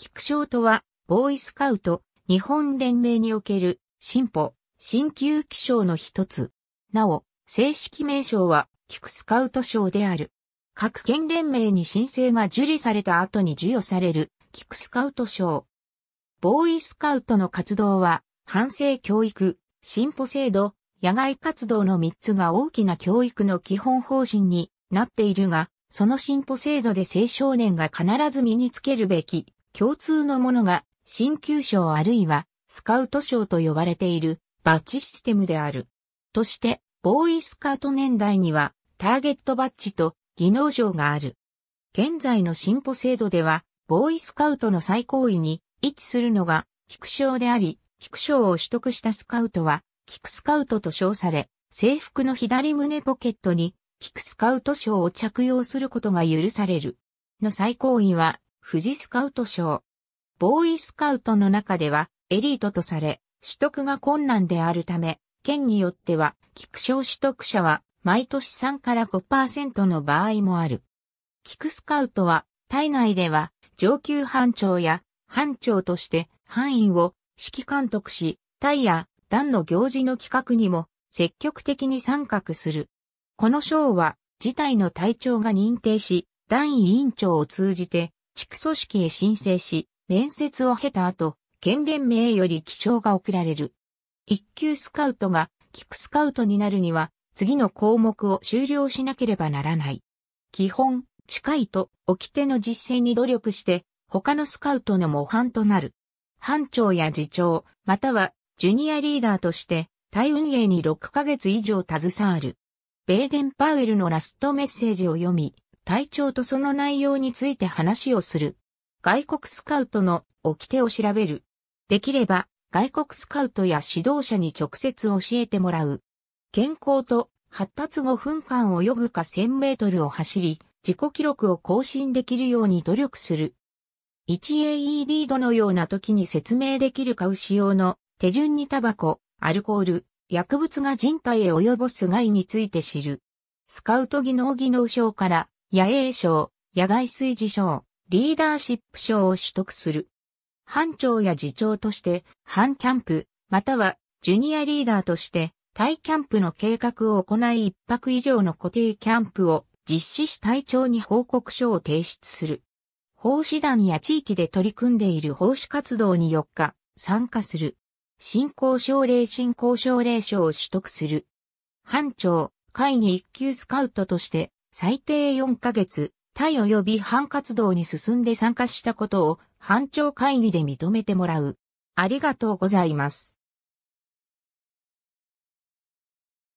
菊章とは、ボーイスカウト、日本連盟における、進歩、新旧気象の一つ。なお、正式名称は、菊スカウト賞である。各県連盟に申請が受理された後に授与される、菊スカウト賞。ボーイスカウトの活動は、反省教育、進歩制度、野外活動の3つが大きな教育の基本方針になっているが、その進歩制度で青少年が必ず身につけるべき共通のものが、新旧賞あるいは、スカウト賞と呼ばれている、バッジシステムである。として、ボーイスカート年代には、ターゲットバッジと技能賞がある。現在の進歩制度では、ボーイスカウトの最高位に位置するのが、キク賞であり、キク賞を取得したスカウトは、キクスカウトと称され、制服の左胸ポケットに、キクスカウト賞を着用することが許される。の最高位は、富士スカウト賞。ボーイスカウトの中ではエリートとされ、取得が困難であるため、県によっては、菊賞取得者は毎年3から5%の場合もある。菊スカウトは、体内では上級班長や班長として範囲を指揮監督し、隊や団の行事の企画にも積極的に参画する。この賞は、事態の隊長が認定し、団委員長を通じて地区組織へ申請し、面接を経た後、県連名より記章が贈られる。一級スカウトが、キクスカウトになるには、次の項目を終了しなければならない。基本、近いと、掟の実践に努力して、他のスカウトの模範となる。班長や次長、または、ジュニアリーダーとして、対運営に6ヶ月以上携わる。ベーデン・パウエルのラストメッセージを読み、体調とその内容について話をする。外国スカウトの掟を調べる。できれば、外国スカウトや指導者に直接教えてもらう。健康と発達5分間泳ぐか1000メートルを走り、自己記録を更新できるように努力する。1AED どのような時に説明できるか使用の手順にタバコ、アルコール、薬物が人体へ及ぼす害について知る。スカウト技能技能賞から野営賞、野外炊事賞、リーダーシップ賞を取得する。班長や次長として、班キャンプ、または、ジュニアリーダーとして、タイキャンプの計画を行い一泊以上の固定キャンプを実施し隊長に報告書を提出する。奉仕団や地域で取り組んでいる奉仕活動に4日、参加する。新興奨励新興奨励賞を取得する。班長、会議一級スカウトとして、最低4ヶ月、対及び反活動に進んで参加したことを、班長会議で認めてもらう。ありがとうございます。